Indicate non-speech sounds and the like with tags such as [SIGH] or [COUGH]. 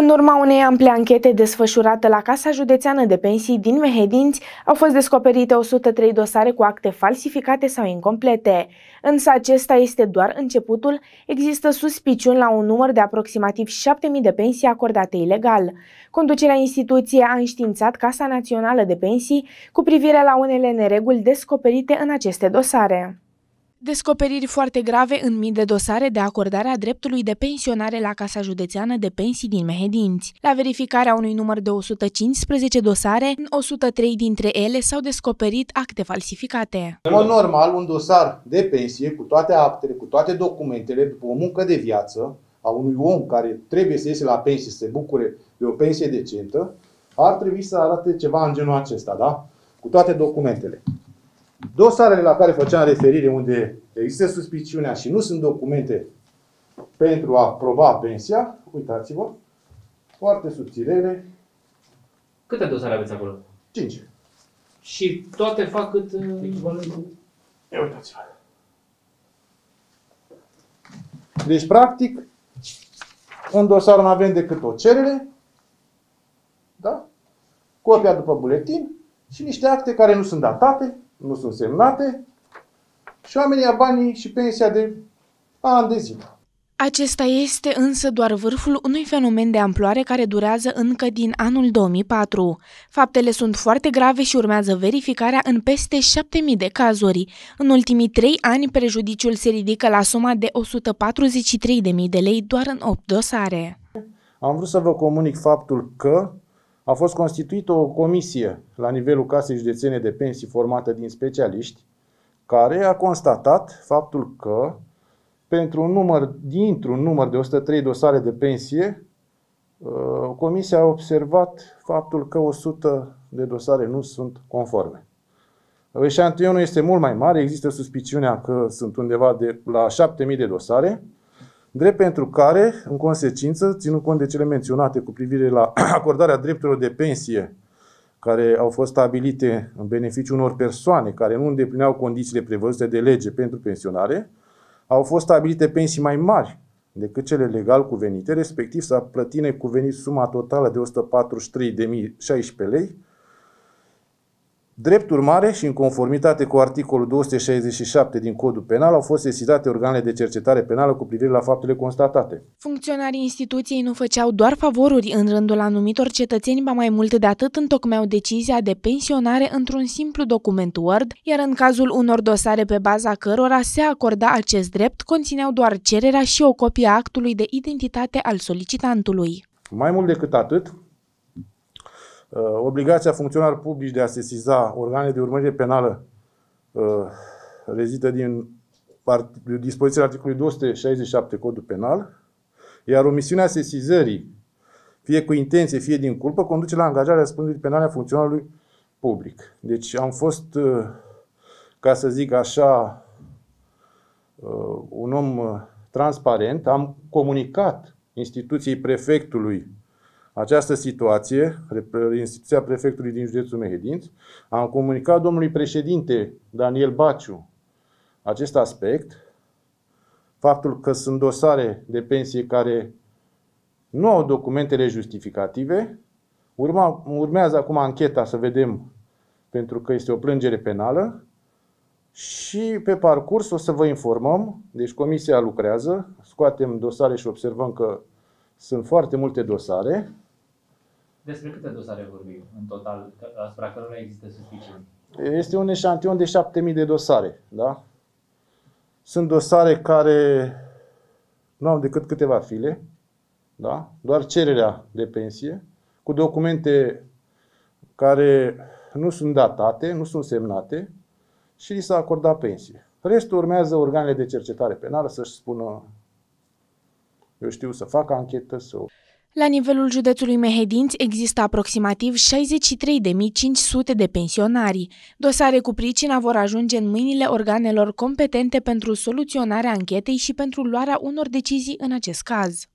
În urma unei ample anchete desfășurată la Casa Județeană de Pensii din Mehedinți, au fost descoperite 103 dosare cu acte falsificate sau incomplete. Însă acesta este doar începutul, există suspiciuni la un număr de aproximativ 7.000 de pensii acordate ilegal. Conducerea instituției a înștiințat Casa Națională de Pensii cu privire la unele nereguli descoperite în aceste dosare. Descoperiri foarte grave în mii de dosare de acordare a dreptului de pensionare la Casa Județeană de Pensii din Mehedinți. La verificarea unui număr de 115 dosare, în 103 dintre ele s-au descoperit acte falsificate. În mod normal, un dosar de pensie cu toate actele, cu toate documentele, după o muncă de viață a unui om care trebuie să iese la pensie, să se bucure de o pensie decentă, ar trebui să arate ceva în genul acesta, da? Cu toate documentele. Dosarele la care făceam referire, unde există suspiciunea și nu sunt documente pentru a aproba pensia, uitați-vă, foarte subțirele. Câte dosare aveți acolo? Cinci. Și toate fac cât uh, echivalentul? Ia uitați-vă. Deci, practic, în dosar nu avem decât o cerere, da? copia după buletin și niște acte care nu sunt datate, nu sunt semnate și oamenii au banii și pensia de ani de zile. Acesta este însă doar vârful unui fenomen de amploare care durează încă din anul 2004. Faptele sunt foarte grave și urmează verificarea în peste 7.000 de cazuri. În ultimii trei ani, prejudiciul se ridică la suma de 143.000 de lei doar în 8 dosare. Am vrut să vă comunic faptul că a fost constituită o comisie la nivelul Casei Județene de Pensii formată din specialiști, care a constatat faptul că pentru un număr, dintr-un număr de 103 dosare de pensie, uh, comisia a observat faptul că 100 de dosare nu sunt conforme. Eșantionul este mult mai mare, există suspiciunea că sunt undeva de la 7000 de dosare, drept pentru care, în consecință, ținând cont de cele menționate cu privire la [CLEARS THROAT] acordarea drepturilor de pensie care au fost stabilite în beneficiu unor persoane care nu îndeplineau condițiile prevăzute de lege pentru pensionare, au fost stabilite pensii mai mari decât cele legal cuvenite, respectiv s-a plătit necuvenit suma totală de 143.016 lei, Drept urmare și în conformitate cu articolul 267 din Codul Penal au fost sesizate organele de cercetare penală cu privire la faptele constatate. Funcționarii instituției nu făceau doar favoruri în rândul anumitor cetățeni, ba mai mult de atât întocmeau decizia de pensionare într-un simplu document Word, iar în cazul unor dosare pe baza cărora se acorda acest drept, conțineau doar cererea și o copie a actului de identitate al solicitantului. Mai mult decât atât, Uh, obligația funcționar publici de a sesiza organe de urmărire penală uh, rezită din dispoziția articolului 267 Codul Penal, iar omisiunea sesizării, fie cu intenție, fie din culpă, conduce la angajarea răspunderii penale a funcționarului public. Deci am fost, uh, ca să zic așa, un om transparent, am comunicat instituției prefectului această situație, instituția prefectului din județul Mehedinți, am comunicat domnului președinte Daniel Baciu acest aspect, faptul că sunt dosare de pensie care nu au documentele justificative. Urma, urmează acum ancheta să vedem, pentru că este o plângere penală. Și pe parcurs o să vă informăm, deci comisia lucrează, scoatem dosare și observăm că sunt foarte multe dosare, despre câte dosare vorbim în total, asupra cărora există suficient. Este un eșantion de 7000 de dosare, da? Sunt dosare care nu au decât câteva file, da? doar cererea de pensie, cu documente care nu sunt datate, nu sunt semnate și li s-a acordat pensie. Restul urmează organele de cercetare penală să-și spună, eu știu, să facă anchetă, să... La nivelul județului Mehedinți există aproximativ 63.500 de pensionari. Dosare cu pricina vor ajunge în mâinile organelor competente pentru soluționarea anchetei și pentru luarea unor decizii în acest caz.